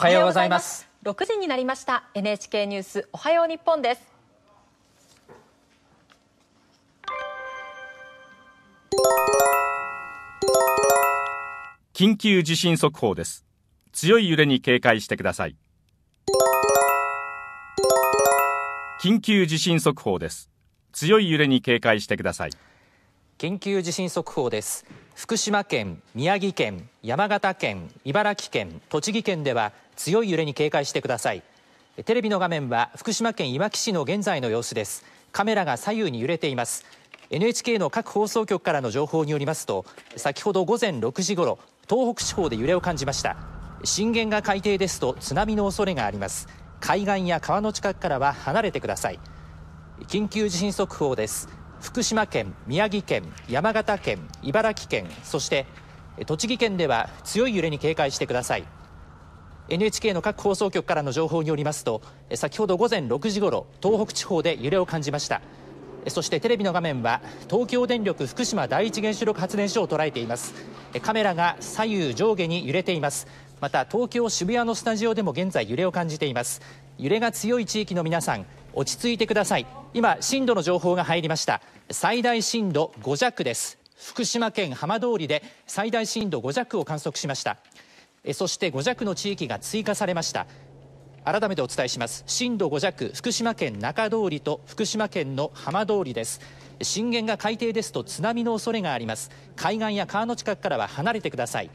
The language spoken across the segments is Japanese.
おはようございます六時になりました NHK ニュースおはよう日本です緊急地震速報です強い揺れに警戒してください緊急地震速報です強い揺れに警戒してください緊急地震速報です福島県宮城県山形県茨城県栃木県では強い揺れに警戒してくださいテレビの画面は福島県いわき市の現在の様子ですカメラが左右に揺れています NHK の各放送局からの情報によりますと先ほど午前6時ごろ東北地方で揺れを感じました震源が海底ですと津波の恐れがあります海岸や川の近くからは離れてください緊急地震速報です福島県、宮城県、山形県、茨城県、そして栃木県では強い揺れに警戒してください。NHK の各放送局からの情報によりますと先ほど午前6時ごろ東北地方で揺れを感じましたそしてテレビの画面は東京電力福島第一原子力発電所を捉えていますカメラが左右上下に揺れていますまた東京渋谷のスタジオでも現在揺れを感じています揺れが強い地域の皆さん落ち着いてください今震度の情報が入りました最大震度5弱です福島県浜通りで最大震度5弱を観測しましたそして5弱の地域が追加されました改めてお伝えします震度5弱福島県中通りと福島県の浜通りです震源が海底ですと津波の恐れがあります海岸や川の近くからは離れてください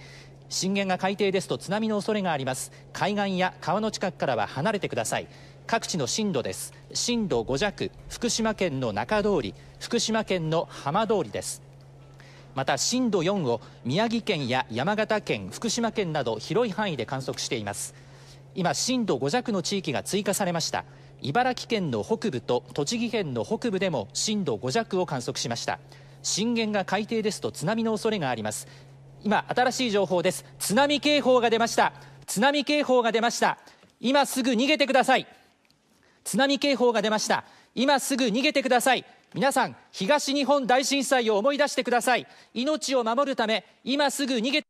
震源が海底ですと津波の恐れがあります海岸や川の近くからは離れてください各地の震度です震度5弱福島県の中通り福島県の浜通りですまた震度4を宮城県や山形県福島県など広い範囲で観測しています今震度5弱の地域が追加されました茨城県の北部と栃木県の北部でも震度5弱を観測しました震源が海底ですと津波の恐れがあります今新しい情報です津波警報が出ました津波警報が出ました今すぐ逃げてください津波警報が出ました今すぐ逃げてください皆さん東日本大震災を思い出してください命を守るため今すぐ逃げ